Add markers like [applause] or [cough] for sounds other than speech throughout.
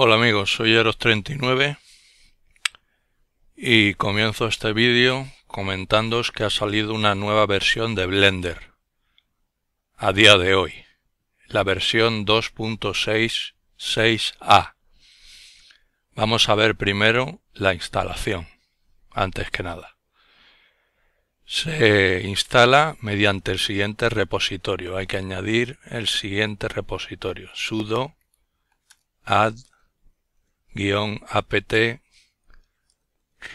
Hola amigos, soy Eros39 y comienzo este vídeo comentándoos que ha salido una nueva versión de Blender a día de hoy, la versión 2.66a. Vamos a ver primero la instalación, antes que nada. Se instala mediante el siguiente repositorio. Hay que añadir el siguiente repositorio, sudo add guión apt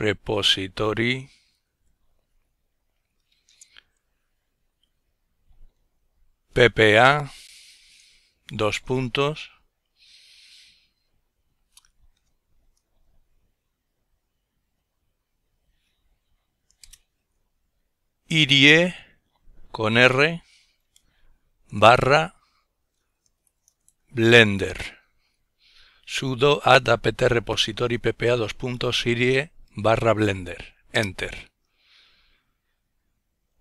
repository ppa dos puntos irie con r barra blender sudo add apt repository ppa barra blender. Enter.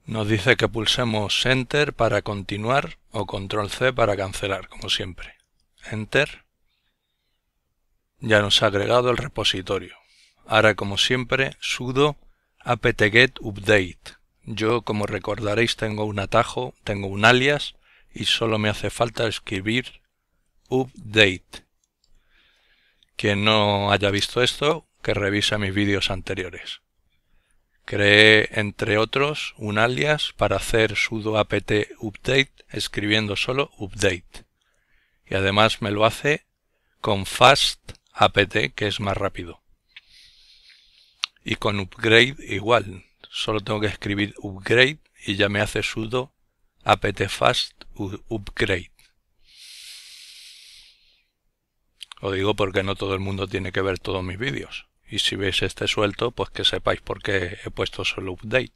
Nos dice que pulsemos Enter para continuar o Control C para cancelar, como siempre. Enter. Ya nos ha agregado el repositorio. Ahora, como siempre, sudo apt-get update. Yo, como recordaréis, tengo un atajo, tengo un alias y solo me hace falta escribir update quien no haya visto esto, que revisa mis vídeos anteriores. Creé, entre otros, un alias para hacer sudo apt update escribiendo solo update. Y además me lo hace con fast apt, que es más rápido. Y con upgrade igual. Solo tengo que escribir upgrade y ya me hace sudo apt fast upgrade. Lo digo porque no todo el mundo tiene que ver todos mis vídeos. Y si veis este suelto, pues que sepáis por qué he puesto solo update.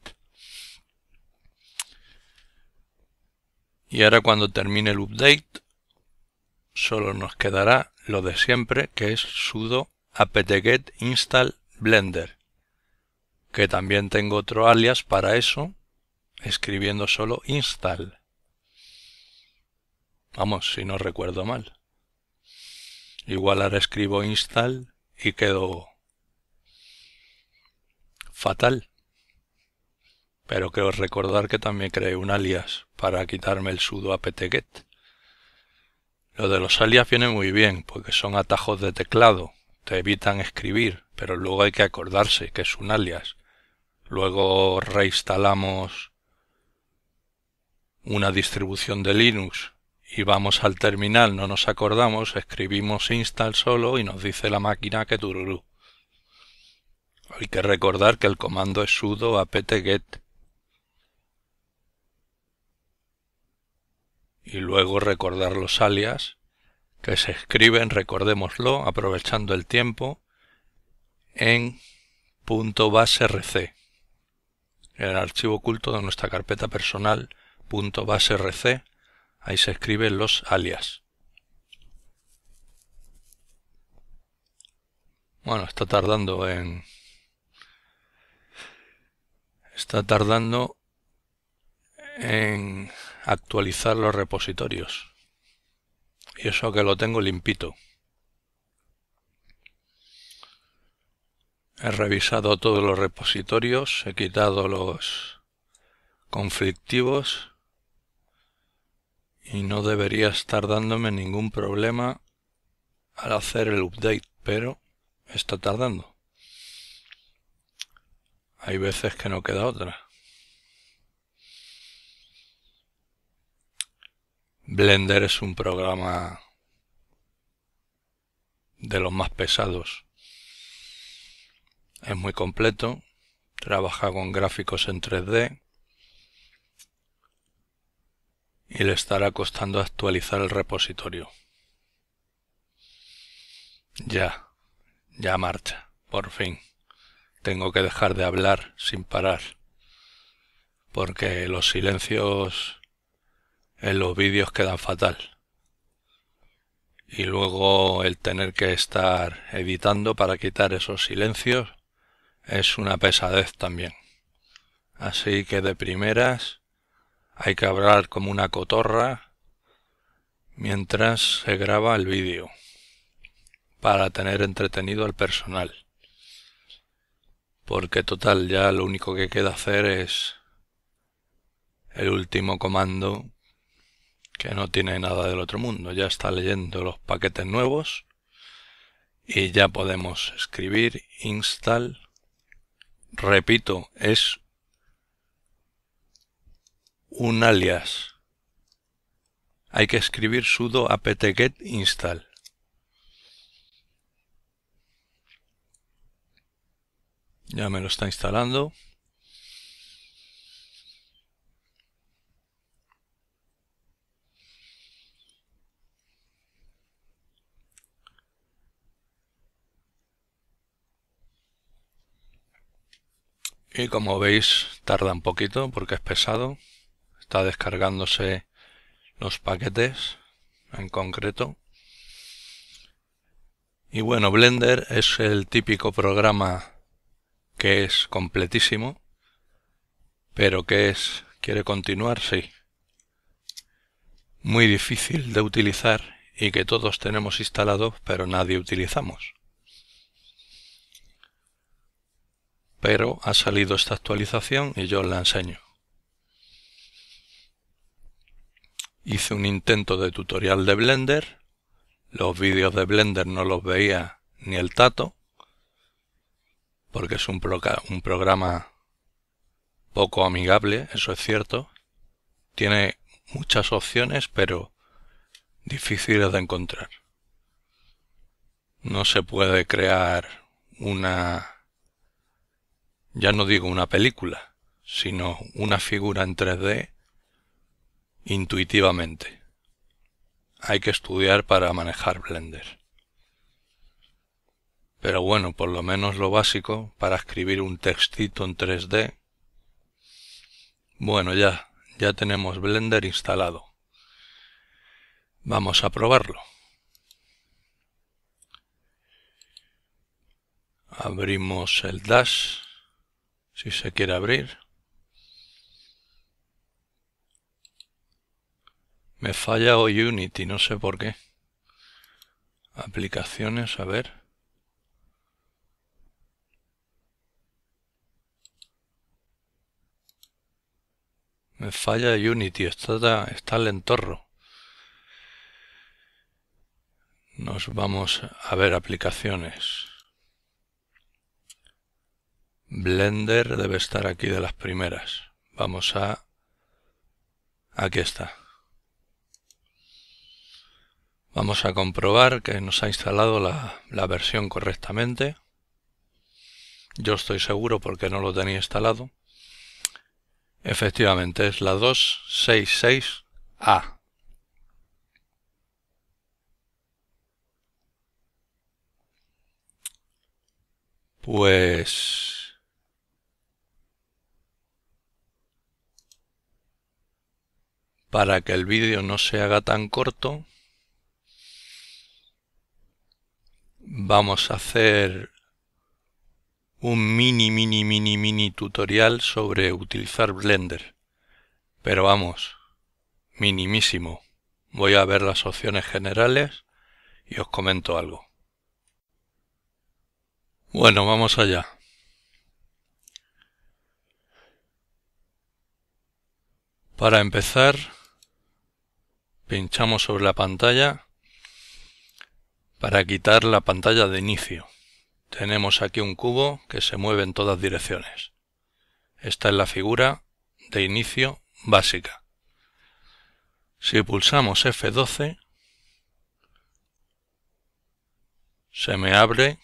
Y ahora cuando termine el update, solo nos quedará lo de siempre, que es sudo apt-get install blender. Que también tengo otro alias para eso, escribiendo solo install. Vamos, si no recuerdo mal. Igual ahora escribo install y quedó fatal. Pero creo recordar que también creé un alias para quitarme el sudo apt-get. E Lo de los alias viene muy bien, porque son atajos de teclado, te evitan escribir, pero luego hay que acordarse que es un alias. Luego reinstalamos una distribución de Linux y vamos al terminal, no nos acordamos, escribimos install solo y nos dice la máquina que tururú. Hay que recordar que el comando es sudo apt-get. Y luego recordar los alias que se escriben, recordémoslo, aprovechando el tiempo, en .baserc, el archivo oculto de nuestra carpeta personal rc. Ahí se escriben los alias. Bueno, está tardando en... Está tardando en actualizar los repositorios. Y eso que lo tengo limpito. He revisado todos los repositorios, he quitado los conflictivos y no debería estar dándome ningún problema al hacer el update, pero está tardando. Hay veces que no queda otra. Blender es un programa de los más pesados. Es muy completo, trabaja con gráficos en 3D, y le estará costando actualizar el repositorio. Ya, ya marcha, por fin. Tengo que dejar de hablar sin parar, porque los silencios en los vídeos quedan fatal. Y luego el tener que estar editando para quitar esos silencios es una pesadez también. Así que de primeras hay que hablar como una cotorra mientras se graba el vídeo para tener entretenido al personal. Porque total, ya lo único que queda hacer es el último comando que no tiene nada del otro mundo. Ya está leyendo los paquetes nuevos y ya podemos escribir install. Repito, es un alias. Hay que escribir sudo apt-get install. Ya me lo está instalando. Y como veis tarda un poquito porque es pesado está descargándose los paquetes en concreto. Y bueno, Blender es el típico programa que es completísimo, pero que es, quiere continuar, sí, muy difícil de utilizar y que todos tenemos instalado, pero nadie utilizamos. Pero ha salido esta actualización y yo os la enseño. Hice un intento de tutorial de Blender. Los vídeos de Blender no los veía ni el tato, porque es un, programa poco amigable, eso es cierto. Tiene muchas opciones, pero difíciles de encontrar. No se puede crear una, ya no digo una película, sino una figura en 3D intuitivamente. Hay que estudiar para manejar Blender. Pero bueno, por lo menos lo básico para escribir un textito en 3D. Bueno, ya, ya tenemos Blender instalado. Vamos a probarlo. Abrimos el Dash, si se quiere abrir. Me falla hoy Unity, no sé por qué. Aplicaciones, a ver. Me falla Unity, está, está entorro. Nos vamos a ver aplicaciones. Blender debe estar aquí de las primeras. Vamos a... Aquí está. Vamos a comprobar que nos ha instalado la, versión correctamente. Yo estoy seguro porque no lo tenía instalado. Efectivamente, es la 266A. Pues... Para que el vídeo no se haga tan corto, vamos a hacer un mini, mini, mini, mini tutorial sobre utilizar Blender. Pero vamos, minimísimo. Voy a ver las opciones generales y os comento algo. Bueno, vamos allá. Para empezar, pinchamos sobre la pantalla para quitar la pantalla de inicio, tenemos aquí un cubo que se mueve en todas direcciones. Esta es la figura de inicio básica. Si pulsamos F12, se me abre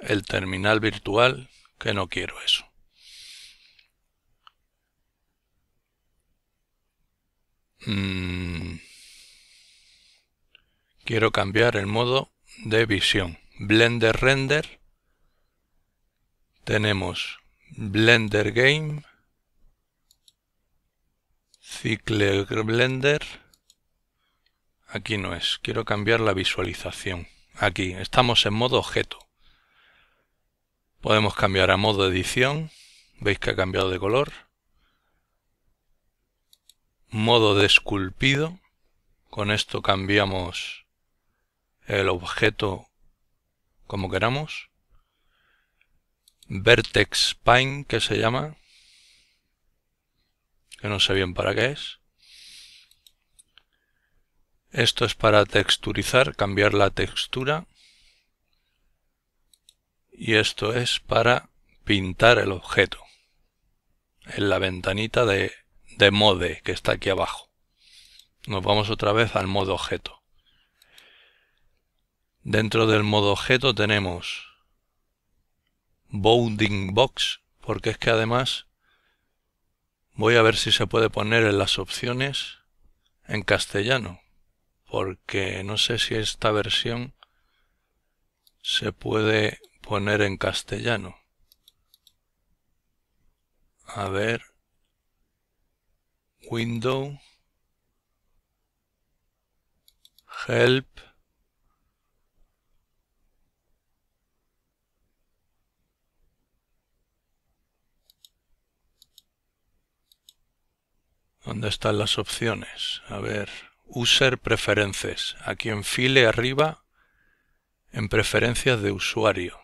el terminal virtual, que no quiero eso. Mm. Quiero cambiar el modo de visión. Blender Render. Tenemos Blender Game. Cicle Blender. Aquí no es. Quiero cambiar la visualización. Aquí. Estamos en modo objeto. Podemos cambiar a modo edición. Veis que ha cambiado de color. Modo de esculpido. Con esto cambiamos el objeto como queramos. Vertex Paint, que se llama. Que no sé bien para qué es. Esto es para texturizar, cambiar la textura. Y esto es para pintar el objeto. En la ventanita de, de mode que está aquí abajo. Nos vamos otra vez al modo objeto. Dentro del modo objeto tenemos Bounding Box, porque es que además voy a ver si se puede poner en las opciones en castellano, porque no sé si esta versión se puede poner en castellano. A ver, Window, Help, ¿Dónde están las opciones? A ver, User Preferences. Aquí en File arriba, en Preferencias de usuario.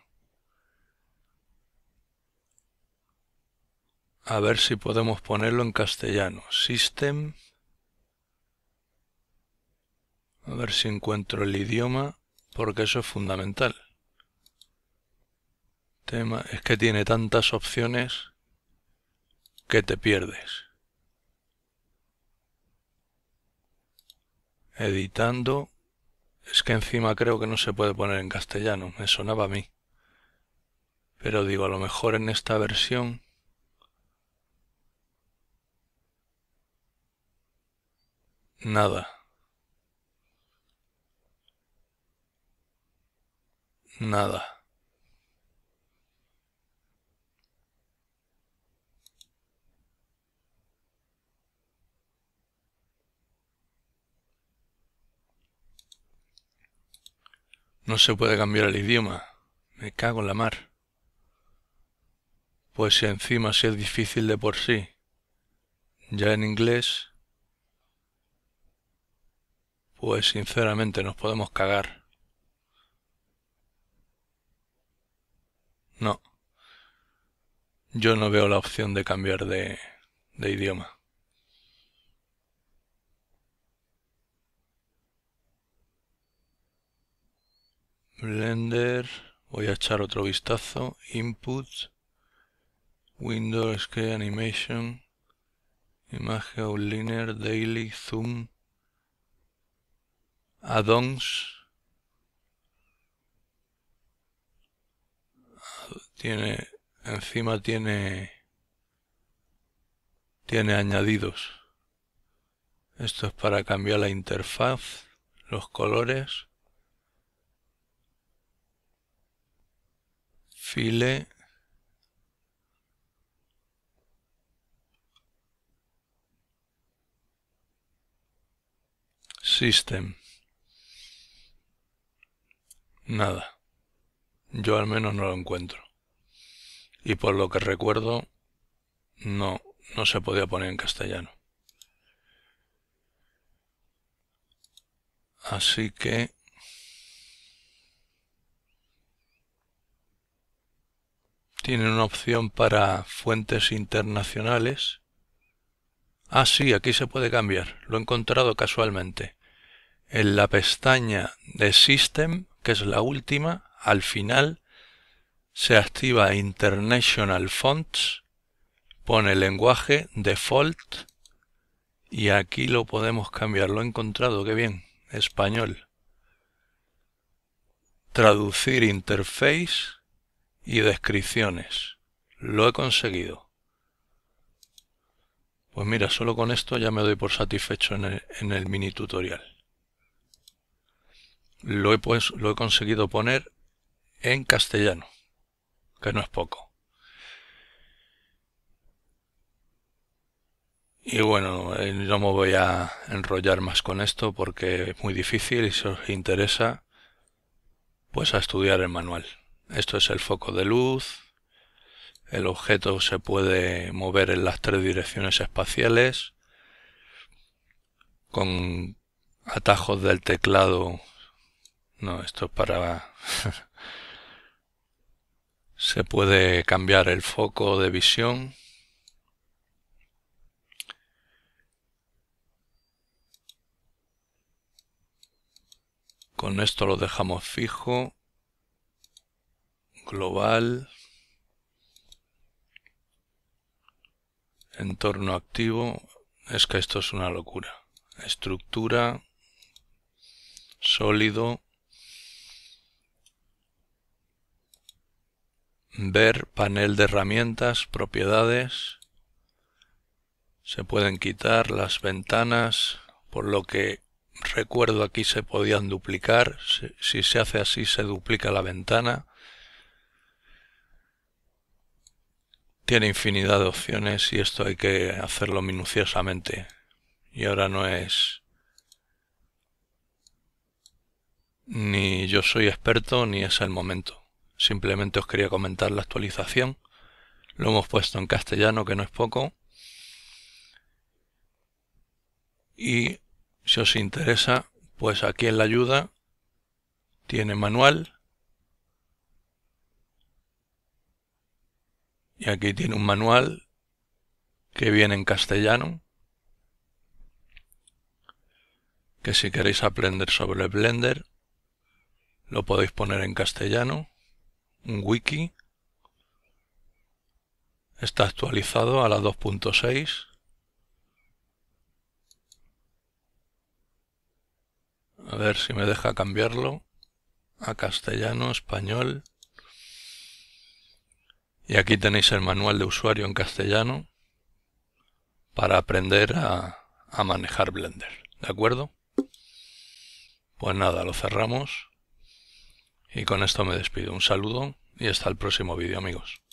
A ver si podemos ponerlo en castellano. System. A ver si encuentro el idioma, porque eso es fundamental. Tema, es que tiene tantas opciones que te pierdes. editando. Es que encima creo que no se puede poner en castellano, me sonaba a mí. Pero digo, a lo mejor en esta versión... Nada. Nada. No se puede cambiar el idioma. Me cago en la mar. Pues si encima si es difícil de por sí. Ya en inglés. Pues sinceramente nos podemos cagar. No. Yo no veo la opción de cambiar de, de idioma. Blender, voy a echar otro vistazo, Input, Windows, que Animation, Imagen Outliner, Daily, Zoom, Addons, tiene, encima tiene, tiene añadidos. Esto es para cambiar la interfaz, los colores File, System. Nada. Yo al menos no lo encuentro. Y por lo que recuerdo, no, no se podía poner en castellano. Así que Tiene una opción para fuentes internacionales. Ah, sí, aquí se puede cambiar. Lo he encontrado casualmente. En la pestaña de System, que es la última, al final se activa International Fonts, pone lenguaje default y aquí lo podemos cambiar. Lo he encontrado, qué bien. Español. Traducir interface y descripciones. Lo he conseguido. Pues mira, solo con esto ya me doy por satisfecho en el, mini tutorial. Lo he, pues, lo he conseguido poner en castellano, que no es poco. Y bueno, eh, no me voy a enrollar más con esto porque es muy difícil y si os interesa, pues a estudiar el manual. Esto es el foco de luz. El objeto se puede mover en las tres direcciones espaciales. Con atajos del teclado. No, esto es para... [laughs] se puede cambiar el foco de visión. Con esto lo dejamos fijo global, entorno activo, es que esto es una locura. Estructura, sólido, ver panel de herramientas, propiedades, se pueden quitar las ventanas, por lo que recuerdo aquí se podían duplicar, si, se hace así se duplica la ventana, tiene infinidad de opciones y esto hay que hacerlo minuciosamente. Y ahora no es ni yo soy experto ni es el momento. Simplemente os quería comentar la actualización. Lo hemos puesto en castellano, que no es poco. Y si os interesa, pues aquí en la ayuda tiene manual Y aquí tiene un manual que viene en castellano. Que si queréis aprender sobre Blender, lo podéis poner en castellano. Un wiki. Está actualizado a la 2.6. A ver si me deja cambiarlo a castellano, español. Y aquí tenéis el manual de usuario en castellano para aprender a, a manejar Blender. ¿De acuerdo? Pues nada, lo cerramos. Y con esto me despido. Un saludo y hasta el próximo vídeo, amigos.